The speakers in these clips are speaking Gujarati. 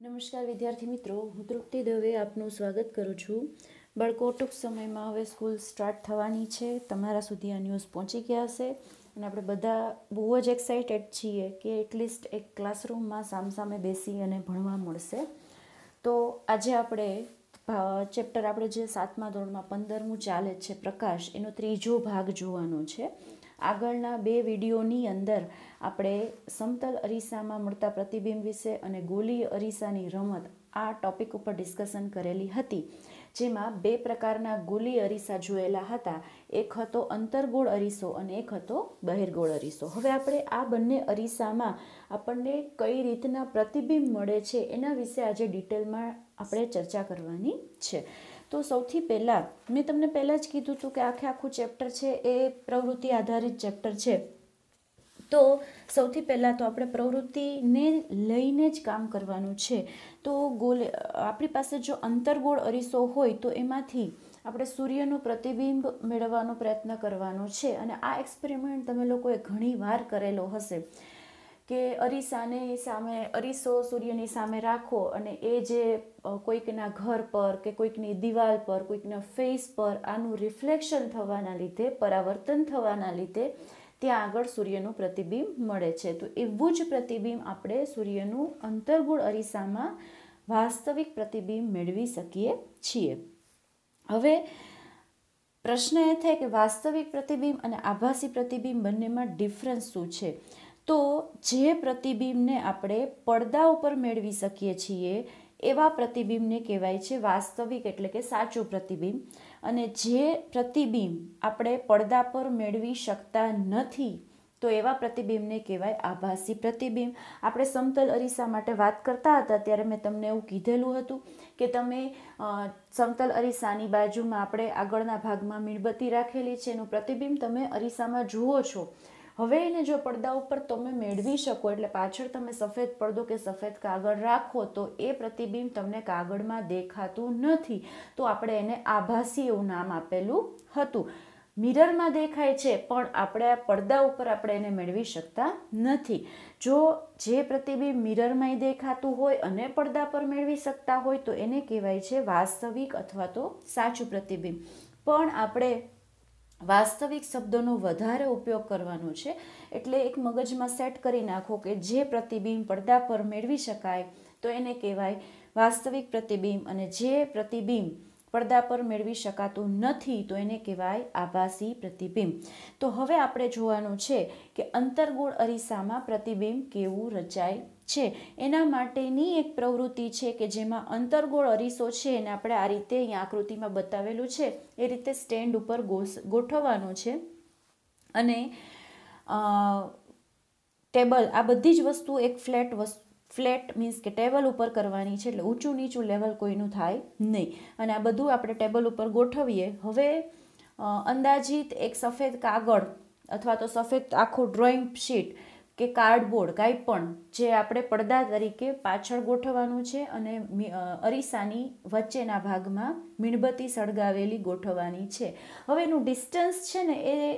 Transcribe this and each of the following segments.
નમસ્કાર વિદ્યાર્થી મિત્રો હું તૃપ્તિ દવે આપનું સ્વાગત કરું છું બાળકો ટૂંક સમયમાં હવે સ્કૂલ સ્ટાર્ટ થવાની છે તમારા સુધી આ ન્યૂઝ પહોંચી ગયા હશે અને આપણે બધા બહુ જ એક્સાઇટેડ છીએ કે એટલીસ્ટ એક ક્લાસરૂમમાં સામસામે બેસી અને ભણવા મળશે તો આજે આપણે ચેપ્ટર આપણે જે સાતમા ધોરણમાં પંદરમું ચાલે છે પ્રકાશ એનો ત્રીજો ભાગ જોવાનો છે આગળના બે વિડીયોની અંદર આપણે સમતલ અરીસામાં મળતા પ્રતિબિંબ વિશે અને ગોલીય અરીસાની રમત આ ટોપિક ઉપર ડિસ્કશન કરેલી હતી જેમાં બે પ્રકારના ગોલીય અરીસા જોયેલા હતા એક હતો અંતરગોળ અરીસો અને એક હતો બહિર્ગોળ અરીસો હવે આપણે આ બંને અરીસામાં આપણને કઈ રીતના પ્રતિબિંબ મળે છે એના વિશે આજે ડિટેલમાં આપણે ચર્ચા કરવાની છે તો સૌથી પહેલાં મેં તમને પહેલાં જ કીધું હતું કે આખે આખું ચેપ્ટર છે એ પ્રવૃત્તિ આધારિત ચેપ્ટર છે તો સૌથી પહેલાં તો આપણે પ્રવૃત્તિને લઈને જ કામ કરવાનું છે તો ગોલ આપણી પાસે જો અંતરગોળ અરીસો હોય તો એમાંથી આપણે સૂર્યનું પ્રતિબિંબ મેળવવાનો પ્રયત્ન કરવાનો છે અને આ એક્સપેરિમેન્ટ તમે લોકોએ ઘણી વાર કરેલો હશે કે અરીસાને સામે અરીસો સૂર્યની સામે રાખો અને એ જે કોઈકના ઘર પર કે કોઈકની દિવાલ પર કોઈકના ફેસ પર આનું રિફ્લેક્શન થવાના લીધે પરાવર્તન થવાના લીધે ત્યાં આગળ સૂર્યનું પ્રતિબિંબ મળે છે તો એવું જ પ્રતિબિંબ આપણે સૂર્યનું અંતર્ગુણ અરીસામાં વાસ્તવિક પ્રતિબિંબ મેળવી શકીએ છીએ હવે પ્રશ્ન એ થાય કે વાસ્તવિક પ્રતિબિંબ અને આભાસી પ્રતિબિંબ બંનેમાં ડિફરન્સ શું છે તો જે પ્રતિબિંબને આપણે પડદા ઉપર મેળવી શકીએ છીએ એવા પ્રતિબિંબને કહેવાય છે વાસ્તવિક એટલે કે સાચું પ્રતિબિંબ અને જે પ્રતિબિંબ આપણે પડદા પર મેળવી શકતા નથી તો એવા પ્રતિબિંબને કહેવાય આભાસી પ્રતિબિંબ આપણે સમતલ અરીસા માટે વાત કરતા હતા ત્યારે મેં તમને એવું કીધેલું હતું કે તમે સમતલ અરીસાની બાજુમાં આપણે આગળના ભાગમાં મીણબત્તી રાખેલી છે એનું પ્રતિબિંબ તમે અરીસામાં જુઓ છો હવે એને જો પડદા ઉપર તમે મેળવી શકો એટલે પાછળ તમે સફેદ પડદો કે સફેદ કાગળ રાખો તો એ પ્રતિબિંબ તમને કાગળમાં દેખાતું નથી તો આપણે એને આભાસી એવું નામ આપેલું હતું મિરરમાં દેખાય છે પણ આપણે પડદા ઉપર આપણે એને મેળવી શકતા નથી જો જે પ્રતિબિંબ મિરરમાંય દેખાતું હોય અને પડદા પર મેળવી શકતા હોય તો એને કહેવાય છે વાસ્તવિક અથવા તો સાચું પ્રતિબિંબ પણ આપણે વાસ્તવિક શબ્દોનો વધારે ઉપયોગ કરવાનો છે એટલે એક મગજમાં સેટ કરી નાખો કે જે પ્રતિબિંબ પડદા પર મેળવી શકાય તો એને કહેવાય વાસ્તવિક પ્રતિબિંબ અને જે પ્રતિબિંબ પડદા પર મેળવી શકાતું નથી તો એને કહેવાય આભાસી પ્રતિબિંબ તો હવે આપણે જોવાનું છે કે અંતર્ગોળ અરીસામાં પ્રતિબિંબ કેવું રચાય છે એના માટેની એક પ્રવૃત્તિ છે કે જેમાં અંતરગોળ અરીસો છે એને આપણે આ રીતે અહીંયા આકૃતિમાં બતાવેલું છે એ રીતે સ્ટેન્ડ ઉપર ગોઠવવાનો છે અને ટેબલ આ બધી જ વસ્તુ એક ફ્લેટ વસ્તુ ફ્લેટ મીન્સ કે ટેબલ ઉપર કરવાની છે એટલે ઊંચું નીચું લેવલ કોઈનું થાય નહીં અને આ બધું આપણે ટેબલ ઉપર ગોઠવીએ હવે અંદાજિત એક સફેદ કાગળ અથવા તો સફેદ આખું ડ્રોઈંગ શીટ કે કાર્ડબોર્ડ કાંઈ પણ જે આપણે પડદા તરીકે પાછળ ગોઠવવાનું છે અને અરીસાની વચ્ચેના ભાગમાં મીણબત્તી સળગાવેલી ગોઠવવાની છે હવે એનું ડિસ્ટન્સ છે ને એ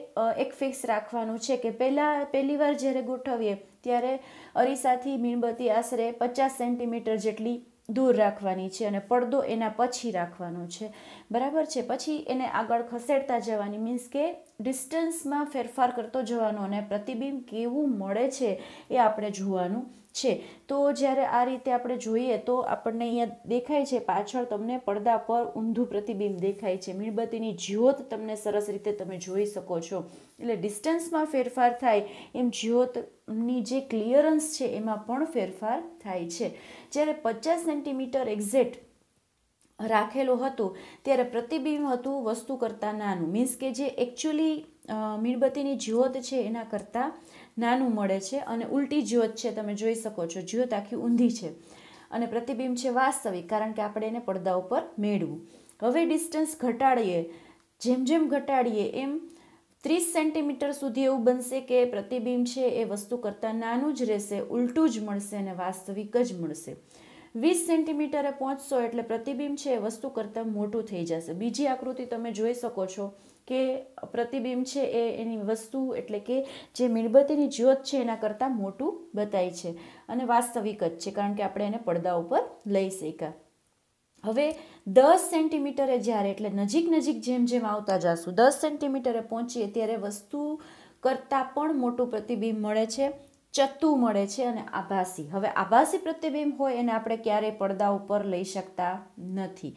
એક ફિક્સ રાખવાનું છે કે પહેલાં પહેલી વાર જ્યારે ગોઠવીએ ત્યારે અરીસાથી મીણબત્તી આશરે પચાસ સેન્ટીમીટર જેટલી દૂર રાખવાની છે અને પડદો એના પછી રાખવાનો છે બરાબર છે પછી એને આગળ ખસેડતા જવાની મીન્સ કે ડિસ્ટન્સમાં ફેરફાર કરતો જવાનો અને પ્રતિબિંબ કેવું મળે છે એ આપણે જોવાનું છે તો જ્યારે આ રીતે આપણે જોઈએ તો આપણને અહીંયા દેખાય છે પાછળ તમને પડદા પર ઊંધું પ્રતિબિંબ દેખાય છે મીણબત્તીની જ્યોત તમને સરસ રીતે તમે જોઈ શકો છો એટલે ડિસ્ટન્સમાં ફેરફાર થાય એમ જ્યોતની જે ક્લિયરન્સ છે એમાં પણ ફેરફાર થાય છે જ્યારે પચાસ સેન્ટીમીટર એક્ઝેક્ટ રાખેલો હતું ત્યારે પ્રતિબિંબ હતું વસ્તુ કરતાં નાનું મીન્સ કે જે એકચ્યુઅલી મીણબત્તીની જ્યોત છે એના કરતાં નાનું મળે છે અને ઉલટી જ્યોત છે તમે જોઈ શકો છો જ્યોત આખી ઊંધી છે અને પ્રતિબિંબ છે વાસ્તવિક કારણ કે આપણે એને પડદા ઉપર મેળવું હવે ડિસ્ટન્સ ઘટાડીએ જેમ જેમ ઘટાડીએ એમ ત્રીસ સેન્ટીમીટર સુધી એવું બનશે કે પ્રતિબિંબ છે એ વસ્તુ કરતાં નાનું જ રહેશે ઉલટું જ મળશે અને વાસ્તવિક જ મળશે વીસ સેન્ટીમીટરે પહોંચશો એટલે પ્રતિબિંબ છે એ વસ્તુ કરતાં મોટું થઈ જશે બીજી આકૃતિ તમે જોઈ શકો છો કે પ્રતિબિંબ છે એ એની વસ્તુ એટલે કે જે મીણબત્તીની જ્યોત છે એના કરતાં મોટું બતાય છે અને વાસ્તવિક જ છે કારણ કે આપણે એને પડદા ઉપર લઈ શક્યા હવે દસ સેન્ટીમીટરે જ્યારે એટલે નજીક નજીક જેમ જેમ આવતા જશું દસ સેન્ટીમીટરે પહોંચીએ ત્યારે વસ્તુ કરતાં પણ મોટું પ્રતિબિંબ મળે છે ચત્તું મળે છે અને આભાસી હવે આભાસી પ્રતિબિંબ હોય એને આપણે ક્યારેય પડદા ઉપર લઈ શકતા નથી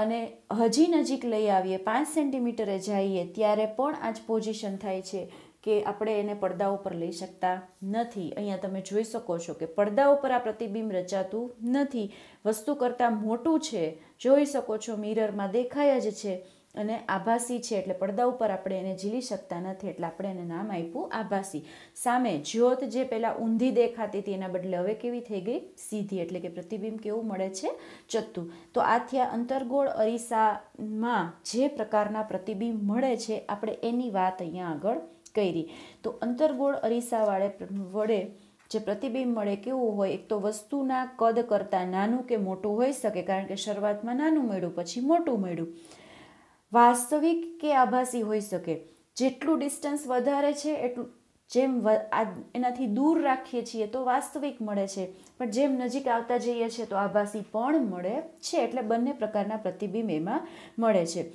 અને હજી નજીક લઈ આવીએ પાંચ સેન્ટીમીટરે જઈએ ત્યારે પણ આ જ પોઝિશન થાય છે કે આપણે એને પડદા ઉપર લઈ શકતા નથી અહીંયા તમે જોઈ શકો છો કે પડદા ઉપર આ પ્રતિબિંબ રચાતું નથી વસ્તુ કરતાં મોટું છે જોઈ શકો છો મિરરમાં દેખાય જ છે અને આભાસી છે એટલે પડદા ઉપર આપણે એને ઝીલી શકતા નથી એટલે આપણે એને નામ આપ્યું આભાસી સામે જ્યોત જે પહેલાં ઊંધી દેખાતી હતી એના બદલે હવે કેવી થઈ ગઈ સીધી એટલે કે પ્રતિબિંબ કેવું મળે છે ચત્તું તો આ થયા અંતર્ગોળ અરીસામાં જે પ્રકારના પ્રતિબિંબ મળે છે આપણે એની વાત અહીંયા આગળ કરી તો અંતર્ગોળ અરીસાવાળે વડે જે પ્રતિબિંબ મળે કેવું હોય એક તો વસ્તુના કદ કરતાં નાનું કે મોટું હોઈ શકે કારણ કે શરૂઆતમાં નાનું મળ્યું પછી મોટું મળ્યું વાસ્તવિક કે આભાસી હોઈ શકે જેટલું ડિસ્ટન્સ વધારે છે એટલું જેમ એનાથી દૂર રાખીએ છીએ તો વાસ્તવિક મળે છે પણ જેમ નજીક આવતા જઈએ છીએ તો આભાસી પણ મળે છે એટલે બંને પ્રકારના પ્રતિબિંબ એમાં મળે છે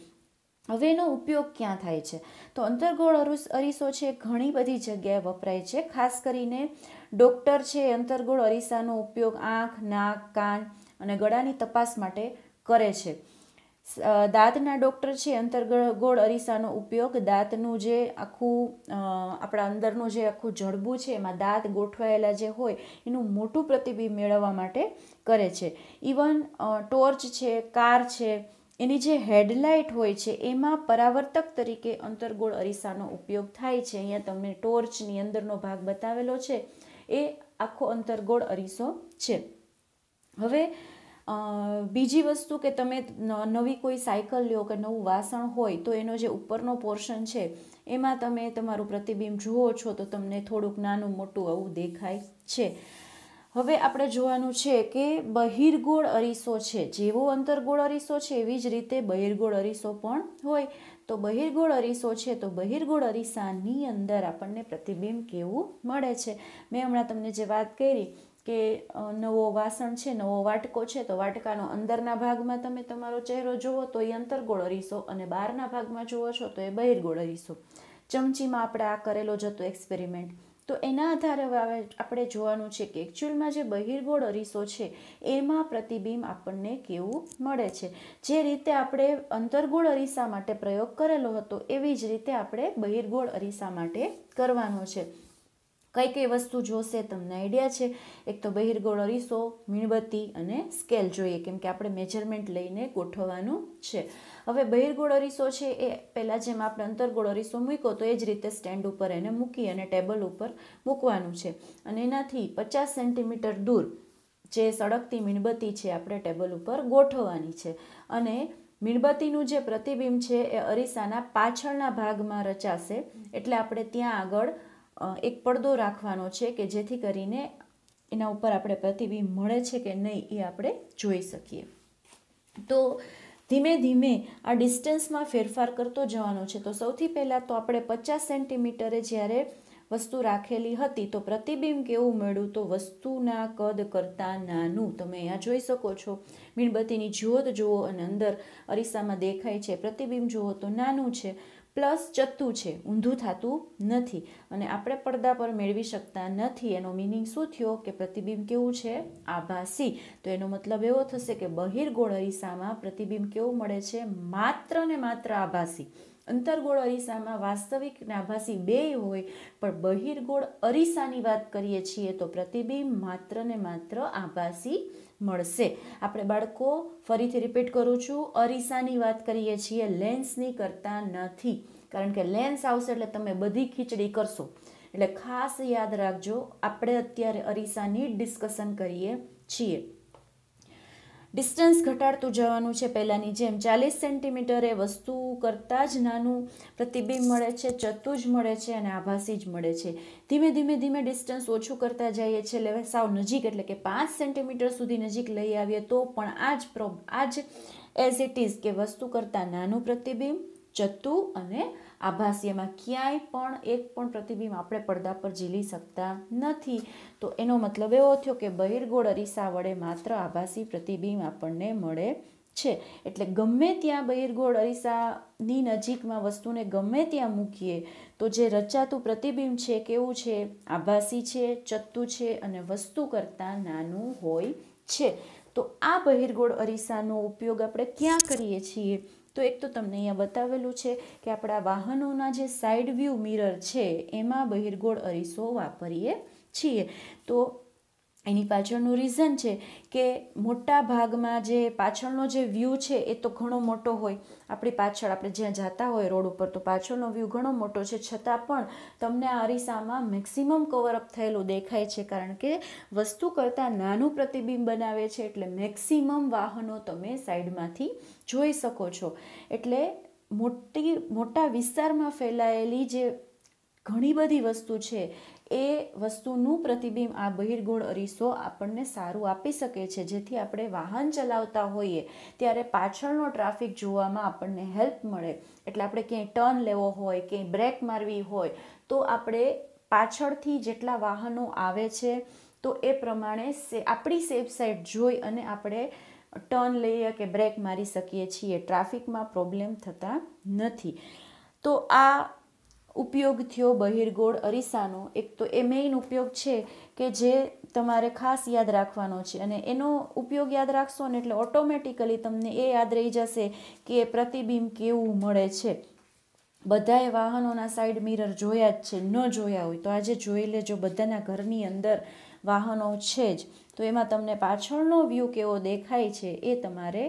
હવે એનો ઉપયોગ ક્યાં થાય છે તો અંતર્ગોળ અરીસો છે ઘણી બધી જગ્યાએ વપરાય છે ખાસ કરીને ડૉક્ટર છે અંતર્ગોળ અરીસાનો ઉપયોગ આંખ નાક કાન અને ગળાની તપાસ માટે કરે છે દાંતના ડૉક્ટર છે અંતર્ગોળ અરીસાનો ઉપયોગ દાંતનું જે આખું આપણા અંદરનું જે આખું જડબું છે એમાં દાંત ગોઠવાયેલા જે હોય એનું મોટું પ્રતિબિંબ મેળવવા માટે કરે છે ઇવન ટોર્ચ છે કાર છે એની જે હેડલાઇટ હોય છે એમાં પરાવર્તક તરીકે અંતર્ગોળ અરીસાનો ઉપયોગ થાય છે અહીંયા તમને ટોર્ચની અંદરનો ભાગ બતાવેલો છે એ આખો અંતર્ગોળ અરીસો છે હવે બીજી વસ્તુ કે તમે નવી કોઈ સાયકલ લ્યો કે નવું વાસણ હોય તો એનો જે ઉપરનો પોર્શન છે એમાં તમે તમારું પ્રતિબિંબ જુઓ છો તો તમને થોડુંક નાનું મોટું આવું દેખાય છે હવે આપણે જોવાનું છે કે બહિર્ગોળ અરીસો છે જેવો અંતરગોળ અરીસો છે એવી જ રીતે બહિરગોળ અરીસો પણ હોય તો બહિર્ગોળ અરીસો છે તો બહિર્ગોળ અરીસાની અંદર આપણને પ્રતિબિંબ કેવું મળે છે મેં હમણાં તમને જે વાત કરી કે નવો વાસણ છે નવો વાટકો છે તો વાટકાનો અંદરના ભાગમાં તમે તમારો ચહેરો જુઓ તો એ અંતરગોળ અરીસો અને બહારના ભાગમાં જુઓ છો તો એ બહિર્ગોળ અરીસો ચમચીમાં આપણે આ કરેલો જતો એક્સપેરિમેન્ટ તો એના આધારે આપણે જોવાનું છે કે એકચ્યુઅલમાં જે બહિર્ગોળ અરીસો છે એમાં પ્રતિબિંબ આપણને કેવું મળે છે જે રીતે આપણે અંતરગોળ અરીસા માટે પ્રયોગ કરેલો હતો એવી જ રીતે આપણે બહિર્ગોળ અરીસા માટે કરવાનો છે કઈ કઈ વસ્તુ જોશે તમને આઈડિયા છે એક તો બહિર્ગોળો અરીસો મીણબત્તી અને સ્કેલ જોઈએ કેમ કે આપણે મેજરમેન્ટ લઈને ગોઠવવાનું છે હવે બહિર્ગોળો રીસો છે એ પહેલાં જેમ આપણે અંતરગોળ રીસો મૂક્યો તો એ જ રીતે સ્ટેન્ડ ઉપર એને મૂકી અને ટેબલ ઉપર મૂકવાનું છે અને એનાથી પચાસ સેન્ટીમીટર દૂર જે સળગતી મીણબત્તી છે આપણે ટેબલ ઉપર ગોઠવવાની છે અને મીણબત્તીનું જે પ્રતિબિંબ છે એ અરીસાના પાછળના ભાગમાં રચાશે એટલે આપણે ત્યાં આગળ એક પડદો રાખવાનો છે કે જેથી કરીને એના ઉપર આપણે પ્રતિબિંબ મળે છે કે નહીં એ આપણે જોઈ શકીએ તો ધીમે ધીમે આ ડિસ્ટન્સમાં ફેરફાર કરતો જવાનો છે તો સૌથી પહેલાં તો આપણે પચાસ સેન્ટીમીટરે જ્યારે વસ્તુ રાખેલી હતી તો પ્રતિબિંબ કેવું મળ્યું તો વસ્તુના કદ કરતાં નાનું તમે અહીંયા જોઈ શકો છો મીણબત્તીની જ્યોત જુઓ અને અંદર અરીસામાં દેખાય છે પ્રતિબિંબ જુઓ તો નાનું છે પ્લસ ચત્તુ છે ઊંધું થતું નથી અને આપણે પડદા પર મેળવી શકતા નથી એનો મિનિંગ શું થયો કે પ્રતિબિંબ કેવું છે આભાસી તો એનો મતલબ એવો થશે કે બહિર્ગોળ અરીસામાં પ્રતિબિંબ કેવું મળે છે માત્ર ને માત્ર આભાસી અંતરગોળ અરીસામાં વાસ્તવિક ને આભાસી બેય હોય પણ બહિર્ગોળ અરીસાની વાત કરીએ છીએ તો પ્રતિબિંબ માત્ર ને માત્ર આભાસી મળશે આપણે બાળકો ફરીથી રિપીટ કરું છું અરીસાની વાત કરીએ છીએ લેન્સની કરતા નથી કારણ કે લેન્સ આવશે એટલે તમે બધી ખીચડી કરશો એટલે ખાસ યાદ રાખજો આપણે અત્યારે અરીસાની જ ડિસ્કશન કરીએ છીએ ડિસ્ટન્સ ઘટાડતું જવાનું છે પહેલાંની જેમ ચાલીસ સેન્ટીમીટર એ વસ્તુ કરતાં જ નાનું પ્રતિબિંબ મળે છે ચતું જ મળે છે અને આભાસી જ મળે છે ધીમે ધીમે ધીમે ડિસ્ટન્સ ઓછું કરતા જઈએ છીએ એટલે સાવ નજીક એટલે કે પાંચ સેન્ટીમીટર સુધી નજીક લઈ આવીએ તો પણ આ જ પ્રોબ આ જ એઝ ઇટ ઇઝ કે વસ્તુ કરતાં નાનું પ્રતિબિંબ જતું અને આભાસીયમાં ક્યાંય પણ એક પણ પ્રતિબિંબ આપણે પડદા પર ઝીલી શકતા નથી તો એનો મતલબ એવો થયો કે બહિર્ગોળ અરીસા વડે માત્ર આભાસી પ્રતિબિંબ આપણને મળે છે એટલે ગમે ત્યાં બહિર્ગોળ અરીસાની નજીકમાં વસ્તુને ગમે ત્યાં મૂકીએ તો જે રચાતું પ્રતિબિંબ છે કેવું છે આભાસી છે ચત્તું છે અને વસ્તુ કરતાં નાનું હોય છે તો આ બહિર્ગોળ અરીસાનો ઉપયોગ આપણે ક્યાં કરીએ છીએ તો એક તો તમને અહીંયા બતાવેલું છે કે આપણા વાહનોના જે સાઈડ વ્યૂ મિરર છે એમાં બહિર્ગોળ અરીસો વાપરીએ છીએ તો એની પાછળનું રીઝન છે કે મોટા ભાગમાં જે પાછળનો જે વ્યૂ છે એ તો ઘણો મોટો હોય આપણી પાછળ આપણે જ્યાં જતા હોય રોડ ઉપર તો પાછળનો વ્યૂ ઘણો મોટો છે છતાં પણ તમને આ અરીસામાં મેક્સિમમ કવરઅપ થયેલું દેખાય છે કારણ કે વસ્તુ કરતાં નાનું પ્રતિબિંબ બનાવે છે એટલે મેક્સિમમ વાહનો તમે સાઈડમાંથી જોઈ શકો છો એટલે મોટી મોટા વિસ્તારમાં ફેલાયેલી જે ઘણી બધી વસ્તુ છે એ વસ્તુનું પ્રતિબિંબ આ બહિર્ગુણ અરીસો આપણને સારું આપી શકે છે જેથી આપણે વાહન ચલાવતા હોઈએ ત્યારે પાછળનો ટ્રાફિક જોવામાં આપણને હેલ્પ મળે એટલે આપણે ક્યાંય ટર્ન લેવો હોય ક્યાંય બ્રેક મારવી હોય તો આપણે પાછળથી જેટલા વાહનો આવે છે તો એ પ્રમાણે આપણી સેફ સાઈડ જોઈ અને આપણે ટર્ન લઈએ કે બ્રેક મારી શકીએ છીએ ટ્રાફિકમાં પ્રોબ્લેમ થતા નથી તો આ ઉપયોગ થયો બહિરગોળ અરીસાનો એક તો એ મેઇન ઉપયોગ છે કે જે તમારે ખાસ યાદ રાખવાનો છે અને એનો ઉપયોગ યાદ રાખશો ને એટલે ઓટોમેટિકલી તમને એ યાદ રહી જશે કે પ્રતિબિંબ કેવું મળે છે બધાએ વાહનોના સાઈડ મિરર જોયા જ છે ન જોયા હોય તો આજે જોઈ લેજો બધાના ઘરની અંદર વાહનો છે જ તો એમાં તમને પાછળનો વ્યૂ કેવો દેખાય છે એ તમારે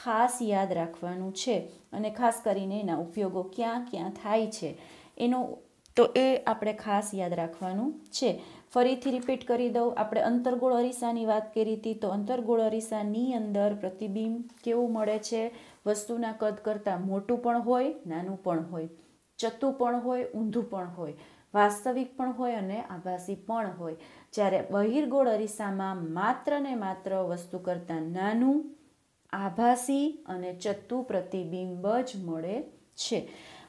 ખાસ યાદ રાખવાનું છે અને ખાસ કરીને એના ઉપયોગો ક્યાં ક્યાં થાય છે એનો તો એ આપણે ખાસ યાદ રાખવાનું છે ફરીથી રિપીટ કરી દઉં આપણે અંતરગોળ અરીસાની વાત કરી હતી તો અંતર્ગોળ અરીસાની અંદર પ્રતિબિંબ કેવું મળે છે વસ્તુના કદ કરતાં મોટું પણ હોય નાનું પણ હોય ચતું પણ હોય ઊંધું પણ હોય વાસ્તવિક પણ હોય અને આભાસી પણ હોય જ્યારે બહિર્ગોળ અરીસામાં માત્ર ને માત્ર વસ્તુ કરતાં નાનું આભાસી અને ચત્તુ પ્રતિબિંબ જ મળે છે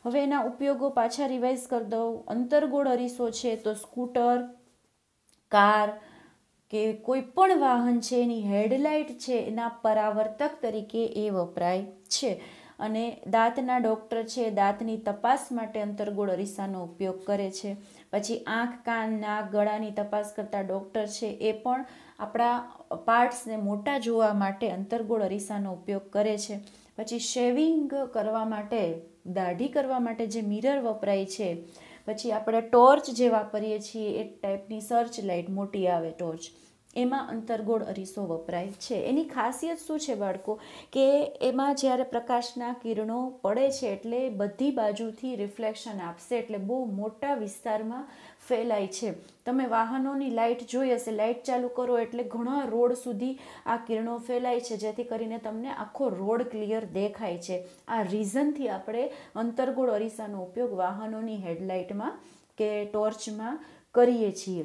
હવે એના ઉપયોગો પાછા રિવાઇઝ કરી દઉં અંતરગોળ અરીસો છે તો સ્કૂટર કાર કે કોઈ પણ વાહન છે એની હેડલાઇટ છે એના પરાવર્તક તરીકે એ વપરાય છે અને દાંતના ડૉક્ટર છે દાંતની તપાસ માટે અંતરગોળ અરીસાનો ઉપયોગ કરે છે પછી આંખ કાન નાક ગળાની તપાસ કરતા ડૉક્ટર છે એ પણ આપણા પાર્ટ્સને મોટા જોવા માટે અંતરગોળ અરીસાનો ઉપયોગ કરે છે પછી શેવિંગ કરવા માટે દાઢી કરવા માટે જે મિરર વપરાય છે પછી આપણે ટોર્ચ જે વાપરીએ છીએ એ ટાઈપની સર્ચ લાઇટ મોટી આવે ટોર્ચ એમાં અંતરગોળ અરીસો વપરાય છે એની ખાસિયત શું છે બાળકો કે એમાં જ્યારે પ્રકાશના કિરણો પડે છે એટલે બધી બાજુથી રિફ્લેક્શન આપશે એટલે બહુ મોટા વિસ્તારમાં ફેલાય છે તમે વાહનોની લાઇટ જોઈ હશે લાઇટ ચાલુ કરો એટલે ઘણા રોડ સુધી આ કિરણો ફેલાય છે જેથી કરીને તમને આખો રોડ ક્લિયર દેખાય છે આ રીઝનથી આપણે અંતરગોળ અરીસાનો ઉપયોગ વાહનોની હેડલાઇટમાં કે ટોર્ચમાં કરીએ છીએ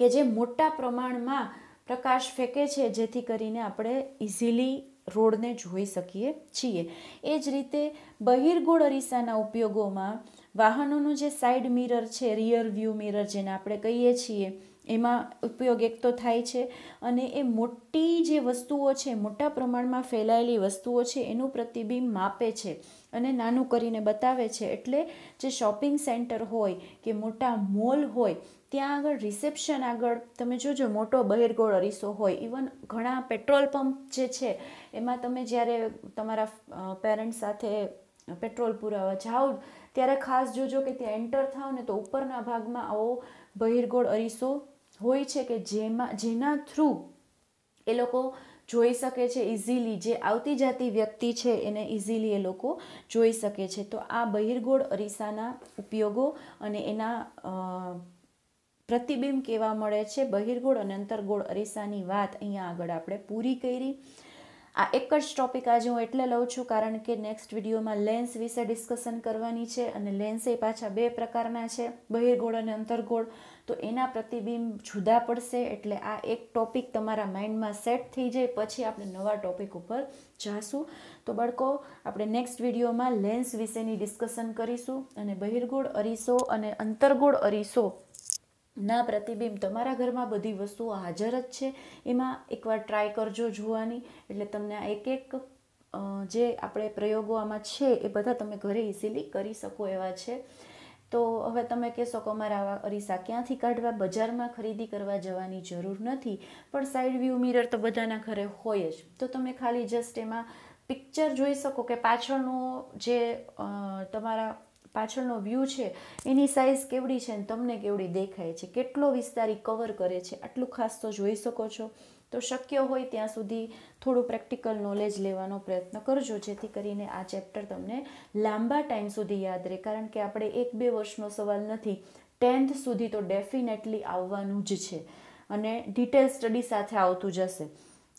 કે જે મોટા પ્રમાણમાં પ્રકાશ ફેંકે છે જેથી કરીને આપણે ઇઝીલી રોડને જોઈ શકીએ છીએ એ જ રીતે બહિર્ગોળ અરીસાના ઉપયોગોમાં વાહનોનું જે સાઈડ મિરર છે રિયર વ્યૂ મિરર જેને આપણે કહીએ છીએ એમાં ઉપયોગ એક તો થાય છે અને એ મોટી જે વસ્તુઓ છે મોટા પ્રમાણમાં ફેલાયેલી વસ્તુઓ છે એનું પ્રતિબિંબ માપે છે અને નાનું કરીને બતાવે છે એટલે જે શોપિંગ સેન્ટર હોય કે મોટા મોલ હોય ત્યાં આગળ રિસેપ્શન આગળ તમે જોજો મોટો બહેરગોળ અરીસો હોય ઇવન ઘણા પેટ્રોલ પંપ જે છે એમાં તમે જ્યારે તમારા પેરેન્ટ્સ સાથે પેટ્રોલ પુરાવા જાઓ ત્યારે ખાસ જોજો કે ત્યાં એન્ટર થાઓ ને તો ઉપરના ભાગમાં આવો બહિરગોળ અરીસો હોય છે કે જેમાં જેના થ્રુ એ લોકો જોઈ શકે છે ઇઝીલી જે આવતી જાતી વ્યક્તિ છે એને ઇઝીલી એ લોકો જોઈ શકે છે તો આ બહિરગોળ અરીસાના ઉપયોગો અને એના પ્રતિબિંબ કેવા મળે છે બહિર્ગોળ અને અંતર્ગોળ અરીસાની વાત અહીંયા આગળ આપણે પૂરી કરી આ એક જ ટોપિક આજે હું એટલે લઉં છું કારણ કે નેક્સ્ટ વિડીયોમાં લેન્સ વિશે ડિસ્કશન કરવાની છે અને લેન્સ એ પાછા બે પ્રકારના છે બહિર્ગોળ અને અંતર્ગોળ તો એના પ્રતિબિંબ જુદા પડશે એટલે આ એક ટોપિક તમારા માઇન્ડમાં સેટ થઈ જાય પછી આપણે નવા ટોપિક ઉપર જાશું તો બાળકો આપણે નેક્સ્ટ વિડીયોમાં લેન્સ વિશેની ડિસ્કશન કરીશું અને બહિર્ગોળ અરીસો અને અંતર્ગોળ અરીસો ના પ્રતિબિંબ તમારા ઘરમાં બધી વસ્તુઓ હાજર જ છે એમાં એકવાર ટ્રાય કરજો જોવાની એટલે તમને એક એક જે આપણે પ્રયોગો આમાં છે એ બધા તમે ઘરે ઇઝીલી કરી શકો એવા છે તો હવે તમે કહેશો કે અમારે આવા અરીસા ક્યાંથી કાઢવા બજારમાં ખરીદી કરવા જવાની જરૂર નથી પણ સાઈડ વ્યૂ મિરર તો બધાના ઘરે હોય જ તો તમે ખાલી જસ્ટ એમાં પિક્ચર જોઈ શકો કે પાછળનો જે તમારા પાછળનો વ્યૂ છે એની સાઇઝ કેવડી છે અને તમને કેવડી દેખાય છે કેટલો વિસ્તાર એ કવર કરે છે આટલું ખાસ તો જોઈ શકો છો તો શક્ય હોય ત્યાં સુધી થોડું પ્રેક્ટિકલ નોલેજ લેવાનો પ્રયત્ન કરજો જેથી કરીને આ ચેપ્ટર તમને લાંબા ટાઈમ સુધી યાદ રહે કારણ કે આપણે એક બે વર્ષનો સવાલ નથી ટેન્થ સુધી તો ડેફિનેટલી આવવાનું જ છે અને ડિટેલ સ્ટડી સાથે આવતું જશે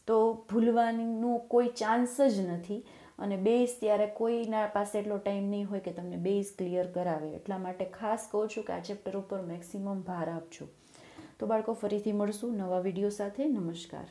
તો ભૂલવાનું કોઈ ચાન્સ જ નથી અને બેઝ ત્યારે કોઈના પાસે એટલો ટાઈમ નહીં હોય કે તમને બેઝ ક્લિયર કરાવે એટલા માટે ખાસ કહું છું કે આ ચેપ્ટર ઉપર મેક્સિમમ ભાર આપજો તો બાળકો ફરીથી મળશું નવા વિડીયો સાથે નમસ્કાર